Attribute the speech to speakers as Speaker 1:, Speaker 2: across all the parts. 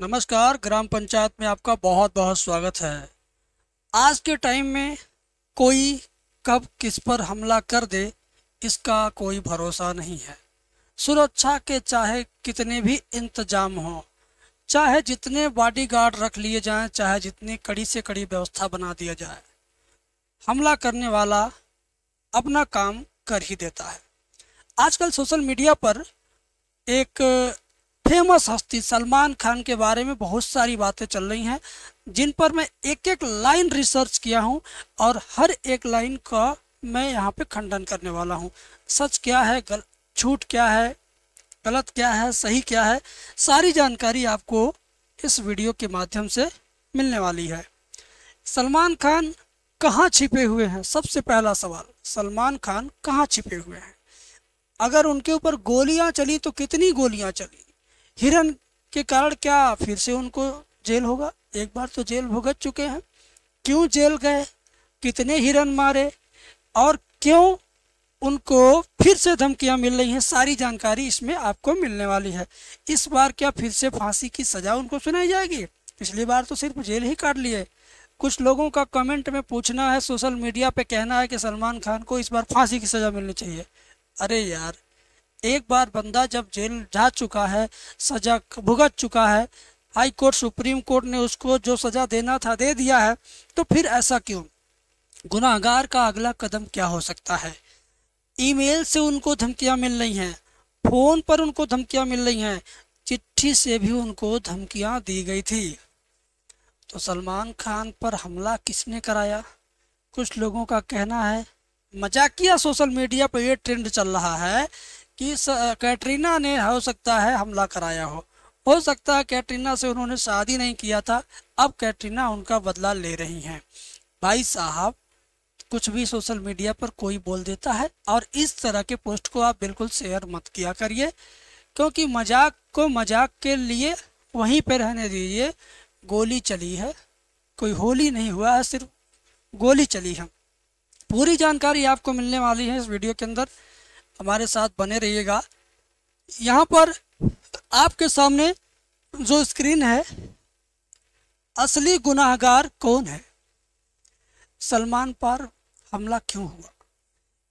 Speaker 1: नमस्कार ग्राम पंचायत में आपका बहुत बहुत स्वागत है आज के टाइम में कोई कब किस पर हमला कर दे इसका कोई भरोसा नहीं है सुरक्षा के चाहे कितने भी इंतजाम हो चाहे जितने बॉडीगार्ड रख लिए जाएं चाहे जितनी कड़ी से कड़ी व्यवस्था बना दिया जाए हमला करने वाला अपना काम कर ही देता है आजकल सोशल मीडिया पर एक फेमस हस्ती सलमान खान के बारे में बहुत सारी बातें चल रही हैं जिन पर मैं एक एक लाइन रिसर्च किया हूं और हर एक लाइन का मैं यहां पे खंडन करने वाला हूं सच क्या है गल छूट क्या है गलत क्या है सही क्या है सारी जानकारी आपको इस वीडियो के माध्यम से मिलने वाली है सलमान खान कहाँ छिपे हुए हैं सबसे पहला सवाल सलमान खान कहाँ छिपे हुए हैं अगर उनके ऊपर गोलियां चली तो कितनी गोलियां चली हिरन के कारण क्या फिर से उनको जेल होगा एक बार तो जेल भुगत चुके हैं क्यों जेल गए कितने हिरन मारे और क्यों उनको फिर से धमकियां मिल रही हैं सारी जानकारी इसमें आपको मिलने वाली है इस बार क्या फिर से फांसी की सजा उनको सुनाई जाएगी पिछली बार तो सिर्फ जेल ही काट लिए कुछ लोगों का कमेंट में पूछना है सोशल मीडिया पे कहना है कि सलमान खान को इस बार फांसी की सज़ा मिलनी चाहिए अरे यार एक बार बंदा जब जेल जा चुका है सजा भुगत चुका है हाई कोर्ट सुप्रीम कोर्ट ने उसको जो सजा देना था दे दिया है तो फिर ऐसा क्यों गुनाहगार का अगला कदम क्या हो सकता है ईमेल से उनको धमकियां मिल रही हैं फोन पर उनको धमकियां मिल रही हैं चिट्ठी से भी उनको धमकियां दी गई थी तो सलमान खान पर हमला किसने कराया कुछ लोगों का कहना है मजाकिया सोशल मीडिया पर यह ट्रेंड चल रहा है कि कैटरीना ने हो सकता है हमला कराया हो हो सकता है कैटरीना से उन्होंने शादी नहीं किया था अब कैटरीना उनका बदला ले रही हैं भाई साहब कुछ भी सोशल मीडिया पर कोई बोल देता है और इस तरह के पोस्ट को आप बिल्कुल शेयर मत किया करिए क्योंकि मजाक को मजाक के लिए वहीं पर रहने दीजिए गोली चली है कोई होली नहीं हुआ है सिर्फ गोली चली है पूरी जानकारी आपको मिलने वाली है इस वीडियो के अंदर हमारे साथ बने रहिएगा यहाँ पर आपके सामने जो स्क्रीन है असली गुनाहगार कौन है सलमान पर हमला क्यों हुआ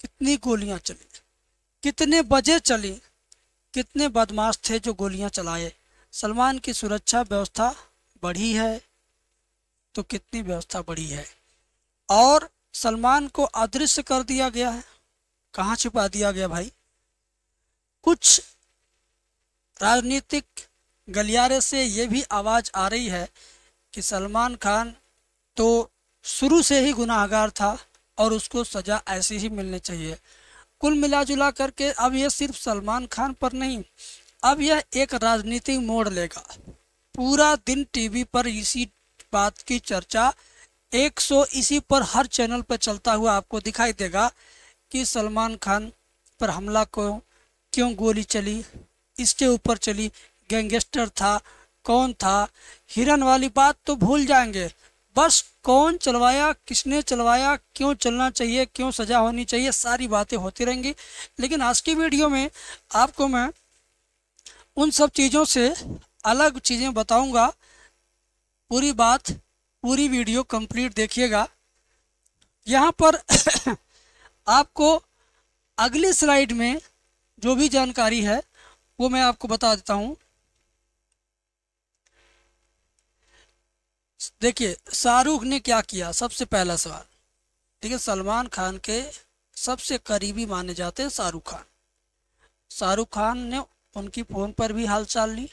Speaker 1: कितनी गोलियां चली कितने बजे चली कितने बदमाश थे जो गोलियां चलाए सलमान की सुरक्षा व्यवस्था बढ़ी है तो कितनी व्यवस्था बढ़ी है और सलमान को अदृश्य कर दिया गया है कहाँ छिपा दिया गया भाई कुछ राजनीतिक गलियारे से ये भी आवाज़ आ रही है कि सलमान खान तो शुरू से ही गुनाहगार था और उसको सज़ा ऐसी ही मिलनी चाहिए कुल मिला जुला करके अब यह सिर्फ सलमान खान पर नहीं अब यह एक राजनीतिक मोड़ लेगा पूरा दिन टीवी पर इसी बात की चर्चा 100 इसी पर हर चैनल पर चलता हुआ आपको दिखाई देगा कि सलमान खान पर हमला को क्यों गोली चली इसके ऊपर चली गैंगस्टर था कौन था हिरन वाली बात तो भूल जाएंगे बस कौन चलवाया किसने चलवाया क्यों चलना चाहिए क्यों सजा होनी चाहिए सारी बातें होती रहेंगी लेकिन आज की वीडियो में आपको मैं उन सब चीज़ों से अलग चीज़ें बताऊंगा पूरी बात पूरी वीडियो कंप्लीट देखिएगा यहाँ पर आपको अगली स्लाइड में जो भी जानकारी है वो मैं आपको बता देता हूँ देखिए शाहरुख ने क्या किया सबसे पहला सवाल ठीक है सलमान खान के सबसे करीबी माने जाते हैं शाहरुख खान शाहरुख खान ने उनकी फ़ोन पर भी हालचाल ली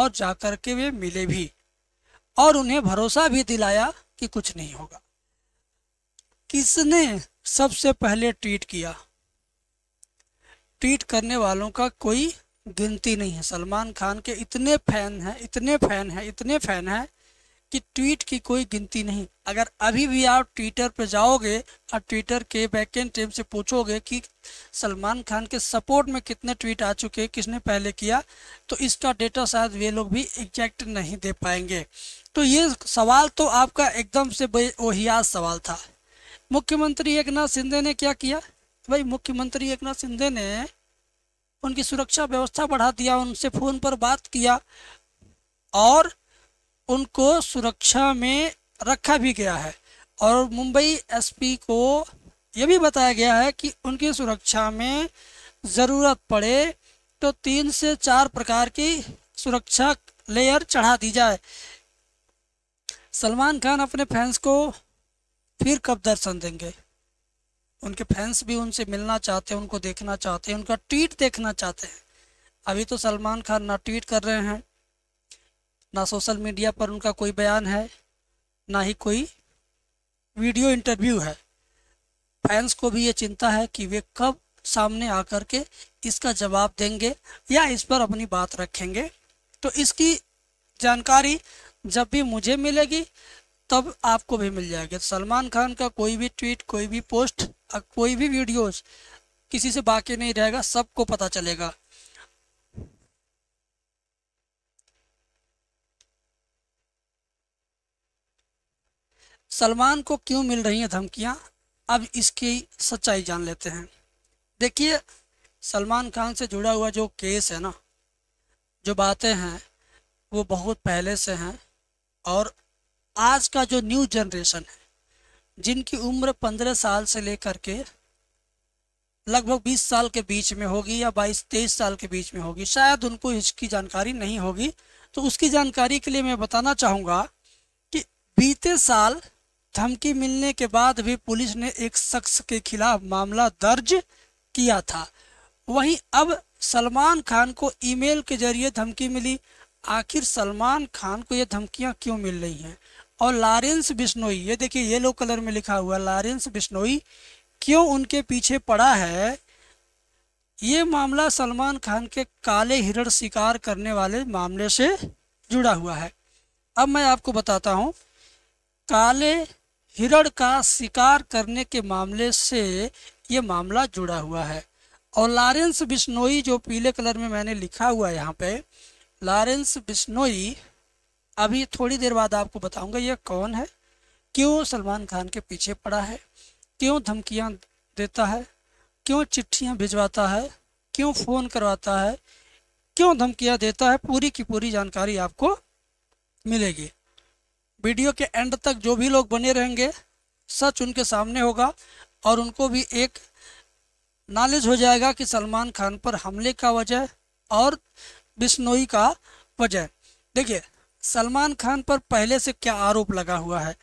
Speaker 1: और जाकर के वे मिले भी और उन्हें भरोसा भी दिलाया कि कुछ नहीं होगा किसने सबसे पहले ट्वीट किया ट्वीट करने वालों का कोई गिनती नहीं है सलमान खान के इतने फैन हैं इतने फैन हैं इतने फैन हैं कि ट्वीट की कोई गिनती नहीं अगर अभी भी आप ट्विटर पर जाओगे और ट्विटर के बैकेंड टीम से पूछोगे कि सलमान खान के सपोर्ट में कितने ट्वीट आ चुके हैं किसने पहले किया तो इसका डेटा शायद वे लोग भी एग्जैक्ट नहीं दे पाएंगे तो ये सवाल तो आपका एकदम से ओहियात सवाल था मुख्यमंत्री एक नाथ शिंदे ने क्या किया तो भाई मुख्यमंत्री एक नाथ शिंदे ने उनकी सुरक्षा व्यवस्था बढ़ा दिया उनसे फोन पर बात किया और उनको सुरक्षा में रखा भी गया है और मुंबई एसपी को यह भी बताया गया है कि उनकी सुरक्षा में ज़रूरत पड़े तो तीन से चार प्रकार की सुरक्षा लेयर चढ़ा दी जाए सलमान खान अपने फैंस को फिर कब दर्शन देंगे उनके फैंस भी उनसे मिलना चाहते हैं उनको देखना चाहते हैं उनका ट्वीट देखना चाहते हैं अभी तो सलमान खान ना ट्वीट कर रहे हैं ना सोशल मीडिया पर उनका कोई बयान है ना ही कोई वीडियो इंटरव्यू है फैंस को भी ये चिंता है कि वे कब सामने आकर के इसका जवाब देंगे या इस पर अपनी बात रखेंगे तो इसकी जानकारी जब भी मुझे मिलेगी तब आपको भी मिल जाएगा सलमान खान का कोई भी ट्वीट कोई भी पोस्ट कोई भी वीडियोस किसी से बाकी नहीं रहेगा सबको पता चलेगा सलमान को क्यों मिल रही हैं धमकियां अब इसकी सच्चाई जान लेते हैं देखिए सलमान खान से जुड़ा हुआ जो केस है ना जो बातें हैं वो बहुत पहले से हैं और आज का जो न्यू जनरेशन है जिनकी उम्र पंद्रह साल से लेकर के लगभग बीस साल के बीच में होगी या बाईस तेईस साल के बीच में होगी शायद उनको इसकी जानकारी नहीं होगी तो उसकी जानकारी के लिए मैं बताना चाहूँगा कि बीते साल धमकी मिलने के बाद भी पुलिस ने एक शख्स के खिलाफ मामला दर्ज किया था वहीं अब सलमान खान को ईमेल के जरिए धमकी मिली आखिर सलमान खान को ये धमकियां क्यों मिल रही हैं और लारेंस बिश्नोई ये देखिए येलो कलर में लिखा हुआ लारेंस बिश्नोई क्यों उनके पीछे पड़ा है ये मामला सलमान खान के काले हिरण शिकार करने वाले मामले से जुड़ा हुआ है अब मैं आपको बताता हूँ काले हिरण का शिकार करने के मामले से ये मामला जुड़ा हुआ है और लारेंस बिश्नोई जो पीले कलर में मैंने लिखा हुआ है यहाँ पे लारेंस बिश्नोई अभी थोड़ी देर बाद आपको बताऊंगा ये कौन है क्यों सलमान खान के पीछे पड़ा है क्यों धमकियां देता है क्यों चिट्ठियां भिजवाता है क्यों फ़ोन करवाता है क्यों धमकियां देता है पूरी की पूरी जानकारी आपको मिलेगी वीडियो के एंड तक जो भी लोग बने रहेंगे सच उनके सामने होगा और उनको भी एक नॉलेज हो जाएगा कि सलमान खान पर हमले का वजह और बिश्नोई का वजह देखिए सलमान खान पर पहले से क्या आरोप लगा हुआ है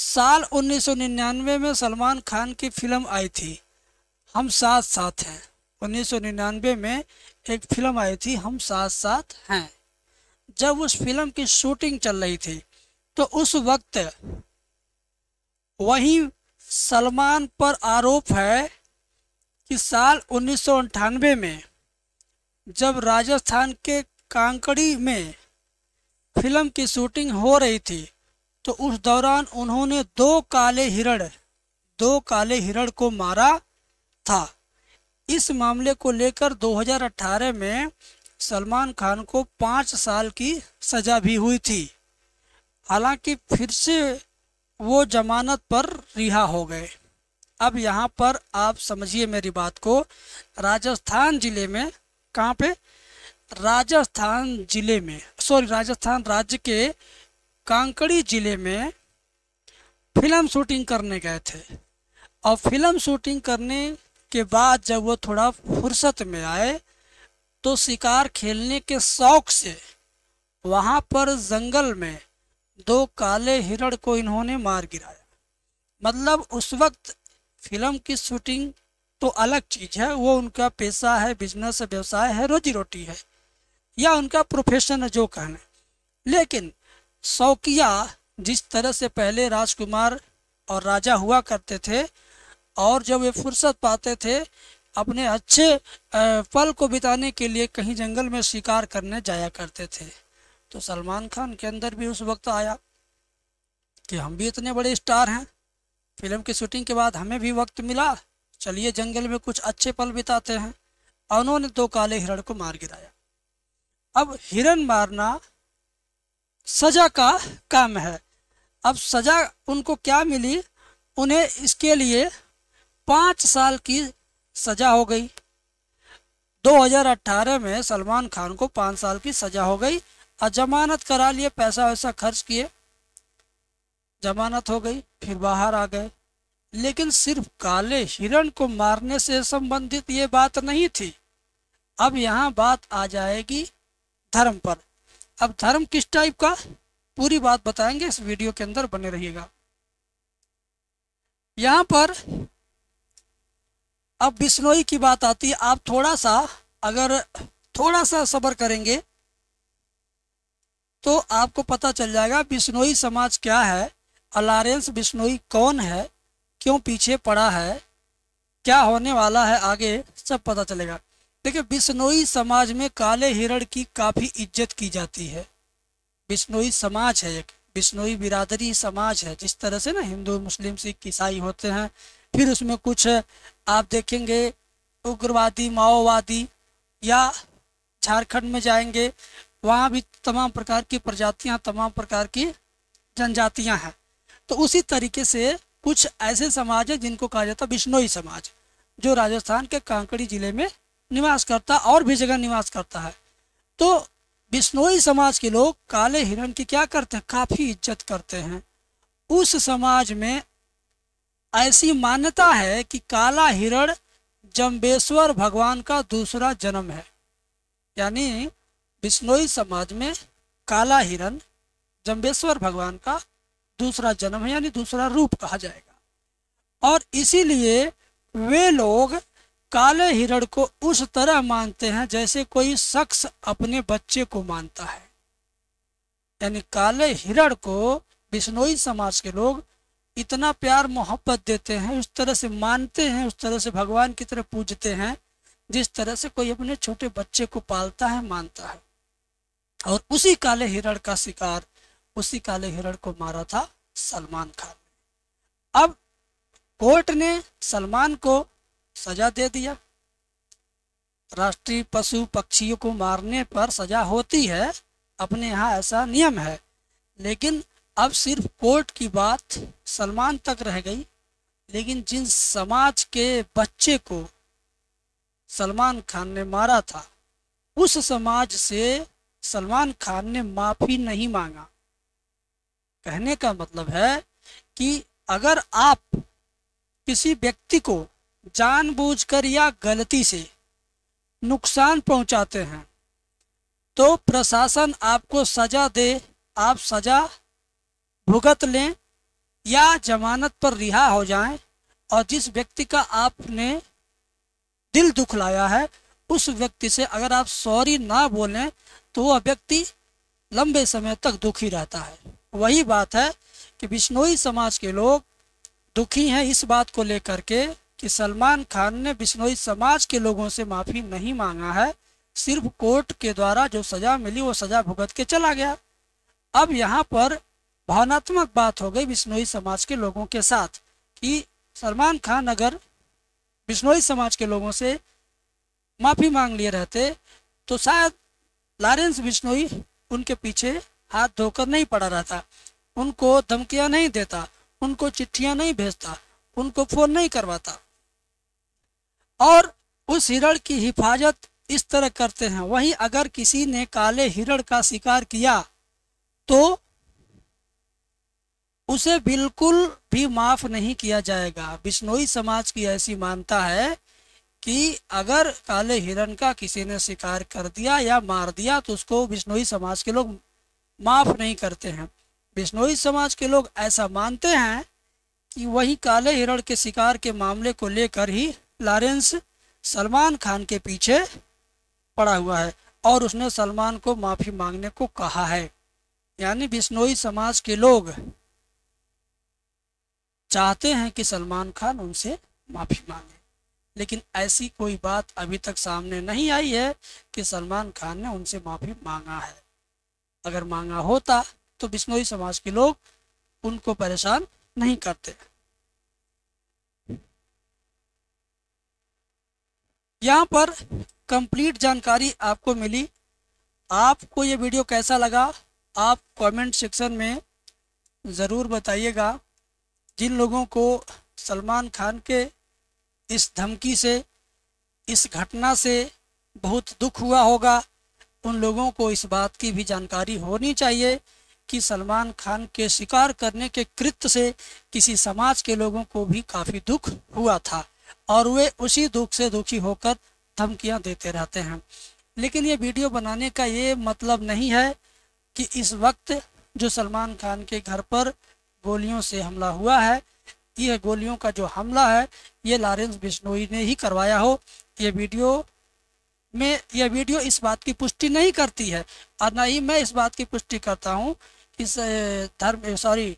Speaker 1: साल 1999 में सलमान खान की फिल्म आई थी हम साथ साथ हैं 1999 में एक फिल्म आई थी हम साथ साथ हैं जब उस फिल्म की शूटिंग चल रही थी तो उस वक्त वही सलमान पर आरोप है कि साल उन्नीस में जब राजस्थान के कांकड़ी में फिल्म की शूटिंग हो रही थी तो उस दौरान उन्होंने दो काले हिरण दो काले हिरण को मारा था इस मामले को लेकर 2018 में सलमान खान को पाँच साल की सजा भी हुई थी हालांकि फिर से वो जमानत पर रिहा हो गए अब यहाँ पर आप समझिए मेरी बात को राजस्थान जिले में कहाँ पे राजस्थान जिले में सॉरी राजस्थान राज्य के कांकड़ी जिले में फिल्म शूटिंग करने गए थे और फिल्म शूटिंग करने के बाद जब वो थोड़ा फुर्सत में आए तो शिकार खेलने के शौक से वहाँ पर जंगल में दो काले हिरण को इन्होंने मार गिराया मतलब उस वक्त फिल्म की शूटिंग तो अलग चीज़ है वो उनका पैसा है बिजनेस व्यवसाय है रोजी रोटी है या उनका प्रोफेशन है जो कहने लेकिन शौकिया जिस तरह से पहले राजकुमार और राजा हुआ करते थे और जब वे फुर्सत पाते थे अपने अच्छे पल को बिताने के लिए कहीं जंगल में शिकार करने जाया करते थे तो सलमान खान के अंदर भी उस वक्त आया कि हम भी इतने बड़े स्टार हैं फिल्म की शूटिंग के बाद हमें भी वक्त मिला चलिए जंगल में कुछ अच्छे पल बिताते हैं उन्होंने दो काले हिरण को मार गिराया अब हिरन मारना सजा का काम है अब सजा उनको क्या मिली उन्हें इसके लिए पाँच साल की सजा हो गई 2018 में सलमान खान को पाँच साल की सजा हो गई और जमानत करा लिए पैसा वैसा खर्च किए जमानत हो गई फिर बाहर आ गए लेकिन सिर्फ काले हिरण को मारने से संबंधित ये बात नहीं थी अब यहाँ बात आ जाएगी धर्म पर अब धर्म किस टाइप का पूरी बात बताएंगे इस वीडियो के अंदर बने रहिएगा यहां पर अब बिश्नोई की बात आती है आप थोड़ा सा अगर थोड़ा सा सबर करेंगे तो आपको पता चल जाएगा बिश्नोई समाज क्या है अलारेंस बिश्नोई कौन है क्यों पीछे पड़ा है क्या होने वाला है आगे सब पता चलेगा देखिए बिश्नोई समाज में काले हिरण की काफ़ी इज्जत की जाती है बिश्नोई समाज है एक बिश्नोई बिरादरी समाज है जिस तरह से ना हिंदू मुस्लिम सिख ईसाई होते हैं फिर उसमें कुछ आप देखेंगे उग्रवादी माओवादी या झारखंड में जाएंगे वहाँ भी तमाम प्रकार की प्रजातियाँ तमाम प्रकार की जनजातियाँ हैं तो उसी तरीके से कुछ ऐसे समाज हैं जिनको कहा जाता है बिश्नोई समाज जो राजस्थान के कांकड़ी जिले में निवास करता और भी जगह निवास करता है तो बिश्नोई समाज के लोग काले हिरण की क्या करते हैं काफ़ी इज्जत करते हैं उस समाज में ऐसी मान्यता है कि काला हिरण जम्बेश्वर भगवान का दूसरा जन्म है यानी बिश्नोई समाज में काला हिरण जम्बेश्वर भगवान का दूसरा जन्म है यानी दूसरा रूप कहा जाएगा और इसीलिए वे लोग काले हिरण को उस तरह मानते हैं जैसे कोई शख्स अपने बच्चे को मानता है यानी काले हिरण को बिश्नोई समाज के लोग इतना प्यार मोहब्बत देते हैं उस तरह से मानते हैं उस तरह से भगवान की तरह पूजते हैं जिस तरह से कोई अपने छोटे बच्चे को पालता है मानता है और उसी काले हिरण का शिकार उसी काले हिरण को मारा था सलमान खान अब कोर्ट ने सलमान को सजा दे दिया राष्ट्रीय पशु पक्षियों को मारने पर सजा होती है अपने यहाँ ऐसा नियम है लेकिन अब सिर्फ कोर्ट की बात सलमान तक रह गई लेकिन जिन समाज के बच्चे को सलमान खान ने मारा था उस समाज से सलमान खान ने माफी नहीं मांगा कहने का मतलब है कि अगर आप किसी व्यक्ति को जानबूझकर या गलती से नुकसान पहुंचाते हैं तो प्रशासन आपको सजा दे आप सजा भुगत लें या जमानत पर रिहा हो जाएं और जिस व्यक्ति का आपने दिल दुखलाया है उस व्यक्ति से अगर आप सॉरी ना बोलें तो वह व्यक्ति लंबे समय तक दुखी रहता है वही बात है कि बिश्नोई समाज के लोग दुखी हैं इस बात को लेकर के कि सलमान खान ने बिश्नोई समाज के लोगों से माफी नहीं मांगा है सिर्फ कोर्ट के द्वारा जो सजा मिली वो सजा भुगत के चला गया अब यहाँ पर भावनात्मक बात हो गई बिश्नोई समाज के लोगों के साथ कि सलमान खान अगर बिश्नोई समाज के लोगों से माफी मांग लिए रहते तो शायद लारेंस बिश्नोई उनके पीछे हाथ धोकर नहीं पड़ा रहता उनको धमकियां नहीं देता उनको चिट्ठियां नहीं भेजता उनको फोन नहीं करवाता और उस हिरण की हिफाजत इस तरह करते हैं वहीं अगर किसी ने काले हिरण का शिकार किया तो उसे बिल्कुल भी माफ नहीं किया जाएगा बिश्नोई समाज की ऐसी मानता है कि अगर काले हिरण का किसी ने शिकार कर दिया या मार दिया तो उसको बिश्नोई समाज के लोग माफ नहीं करते हैं बिश्नोई समाज के लोग ऐसा मानते हैं कि वही काले हिरण के शिकार के मामले को लेकर ही लॉरेंस सलमान खान के पीछे पड़ा हुआ है और उसने सलमान को माफ़ी मांगने को कहा है यानी बिश्नोई समाज के लोग चाहते हैं कि सलमान खान उनसे माफ़ी मांगे लेकिन ऐसी कोई बात अभी तक सामने नहीं आई है कि सलमान खान ने उनसे माफ़ी मांगा है अगर मांगा होता तो बिश्नोई समाज के लोग उनको परेशान नहीं करते यहाँ पर कंप्लीट जानकारी आपको मिली आपको ये वीडियो कैसा लगा आप कमेंट सेक्शन में ज़रूर बताइएगा जिन लोगों को सलमान खान के इस धमकी से इस घटना से बहुत दुख हुआ होगा उन लोगों को इस बात की भी जानकारी होनी चाहिए कि सलमान खान के शिकार करने के कृत्य से किसी समाज के लोगों को भी काफ़ी दुख हुआ था और वे उसी दुख से दुखी होकर धमकियां देते रहते हैं लेकिन ये वीडियो बनाने का ये मतलब नहीं है कि इस वक्त जो सलमान खान के घर पर गोलियों से हमला हुआ है यह गोलियों का जो हमला है ये लारेंस बिश्नोई ने ही करवाया हो ये वीडियो में यह वीडियो इस बात की पुष्टि नहीं करती है और ना ही मैं इस बात की पुष्टि करता हूँ कि धर्म सॉरी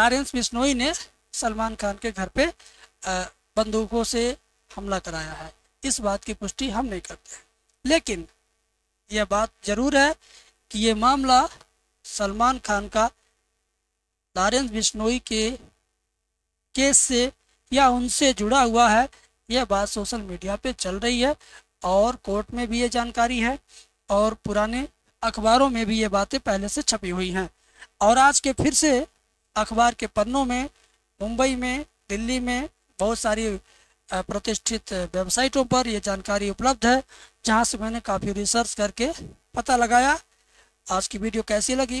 Speaker 1: लारेंस बिश्नोई ने सलमान खान के घर पे आ, बंदूकों से हमला कराया है इस बात की पुष्टि हम नहीं करते लेकिन यह बात जरूर है कि ये मामला सलमान खान का लारेंस बिश्नोई के केस से या उनसे जुड़ा हुआ है यह बात सोशल मीडिया पे चल रही है और कोर्ट में भी ये जानकारी है और पुराने अखबारों में भी ये बातें पहले से छपी हुई हैं और आज के फिर से अखबार के पन्नों में मुंबई में दिल्ली में बहुत सारी प्रतिष्ठित वेबसाइटों पर यह जानकारी उपलब्ध है जहाँ से मैंने काफ़ी रिसर्च करके पता लगाया आज की वीडियो कैसी लगी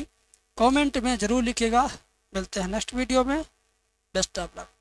Speaker 1: कमेंट में ज़रूर लिखिएगा मिलते हैं नेक्स्ट वीडियो में बेस्ट ऑफ लक